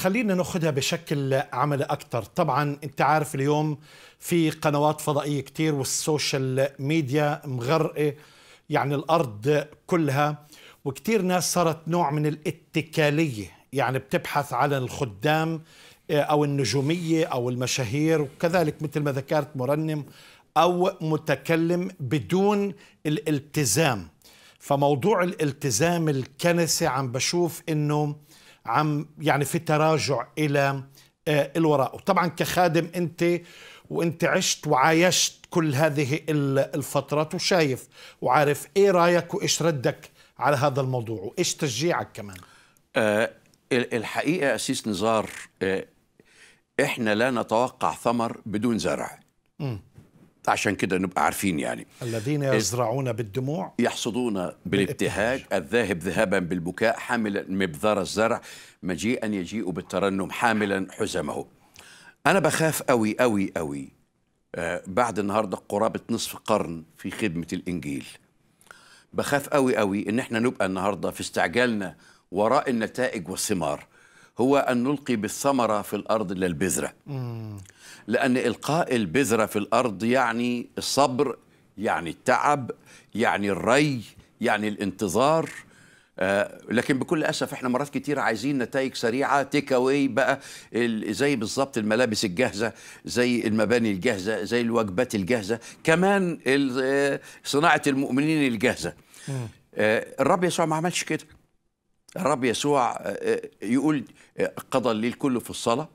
خلينا ناخذها بشكل عملي اكثر طبعا انت عارف اليوم في قنوات فضائيه كثير والسوشيال ميديا مغرقه يعني الارض كلها وكثير ناس صارت نوع من الاتكاليه يعني بتبحث على الخدام آه، او النجوميه او المشاهير وكذلك مثل ما ذكرت مرنم او متكلم بدون الالتزام فموضوع الالتزام الكنسي عم بشوف انه عم يعني في تراجع الى آه، الوراء وطبعا كخادم انت وانت عشت وعايشت كل هذه الفترات وشايف وعارف ايه رايك وايش ردك على هذا الموضوع وايش تشجيعك كمان أه الحقيقه اسيس نزار أه احنا لا نتوقع ثمر بدون زرع م. عشان كده نبقى عارفين يعني الذين يزرعون بالدموع يحصدون بالابتهاج الذاهب ذهابا بالبكاء حاملا مبذر الزرع مجيئا يجيء بالترنم حاملا حزمه أنا بخاف أوي أوي أوي آه بعد النهاردة قرابة نصف قرن في خدمة الإنجيل بخاف أوي أوي إن إحنا نبقى النهاردة في استعجالنا وراء النتائج والثمار هو أن نلقي بالثمرة في الأرض للبذرة لأن إلقاء البذرة في الأرض يعني الصبر يعني التعب يعني الري يعني الانتظار آه لكن بكل اسف احنا مرات كتير عايزين نتائج سريعه تيك اواي بقى زي بالظبط الملابس الجاهزه زي المباني الجاهزه زي الوجبات الجاهزه كمان آه، صناعه المؤمنين الجاهزه آه الرب يسوع ما عملش كده الرب يسوع آه، آه، يقول آه، قضى الليل كله في الصلاة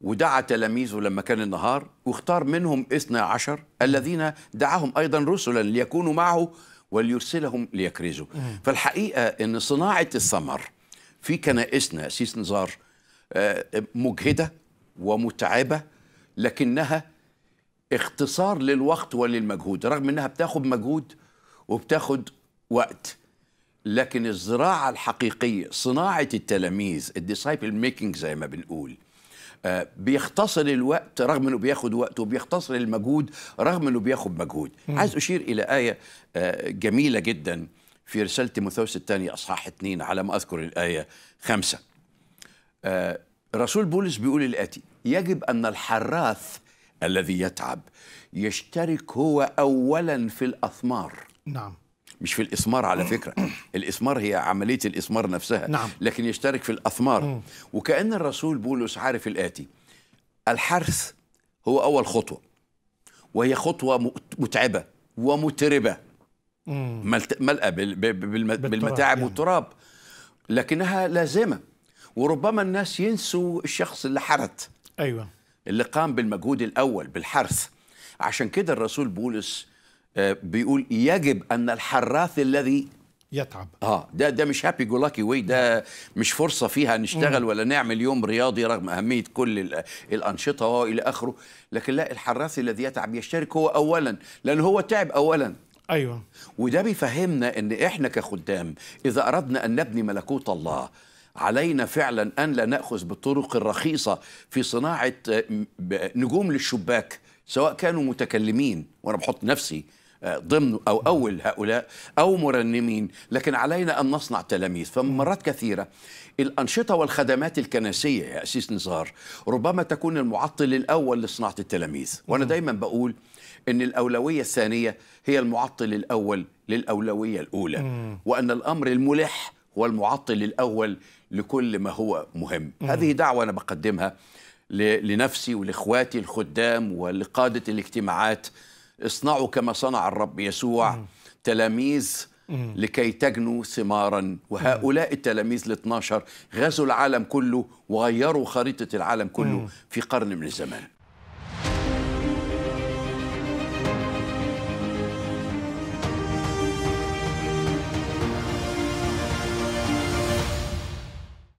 ودعا تلاميذه لما كان النهار واختار منهم اثنى عشر الذين دعاهم أيضا رسلا ليكونوا معه وليرسلهم ليكرزوا فالحقيقة أن صناعة الثمر في كنائسنا سيس نزار مجهدة ومتعبة لكنها اختصار للوقت وللمجهود رغم أنها بتاخد مجهود وبتاخد وقت لكن الزراعة الحقيقية صناعة التلاميذ الديسايبل ميكينج زي ما بنقول آه، بيختصر الوقت رغم انه بياخد وقت وبيختصر المجهود رغم انه بياخد مجهود مم. عايز اشير الى ايه آه، جميله جدا في رساله تيموثاوس الثانيه اصحاح اثنين على ما اذكر الايه خمسه آه، رسول بولس بيقول الاتي يجب ان الحراث الذي يتعب يشترك هو اولا في الاثمار نعم مش في الإثمار على آه. فكرة الإثمار هي عملية الإثمار نفسها نعم. لكن يشترك في الأثمار وكأن الرسول بولس عارف الآتي الحرث هو أول خطوة وهي خطوة متعبة ومتربة ملقى بالمتاعب يعني. والتراب لكنها لازمة وربما الناس ينسوا الشخص اللي حرث أيوة اللي قام بالمجهود الأول بالحرث عشان كده الرسول بولس آه، بيقول يجب ان الحراث الذي يتعب اه ده ده مش هابي جو لاكي واي ده مش فرصه فيها نشتغل ولا نعمل يوم رياضي رغم اهميه كل الانشطه والى اخره لكن لا الحراث الذي يتعب يشترك هو اولا لان هو تعب اولا ايوه وده بيفهمنا ان احنا كخدام اذا اردنا ان نبني ملكوت الله علينا فعلا ان لا ناخذ بالطرق الرخيصه في صناعه آه، نجوم للشباك سواء كانوا متكلمين وانا بحط نفسي ضمن أو أول هؤلاء أو مرنمين لكن علينا أن نصنع تلاميذ فمرات كثيرة الأنشطة والخدمات الكنسية يا أسيس نزار ربما تكون المعطل الأول لصناعة التلاميذ وأنا دايما بقول أن الأولوية الثانية هي المعطل الأول للأولوية الأولى وأن الأمر الملح هو المعطل الأول لكل ما هو مهم هذه دعوة أنا بقدمها لنفسي ولإخواتي الخدام ولقادة الاجتماعات اصنعوا كما صنع الرب يسوع تلاميذ لكي تجنوا ثمارا وهؤلاء التلاميذ ال 12 غزوا العالم كله وغيروا خريطة العالم كله في قرن من الزمان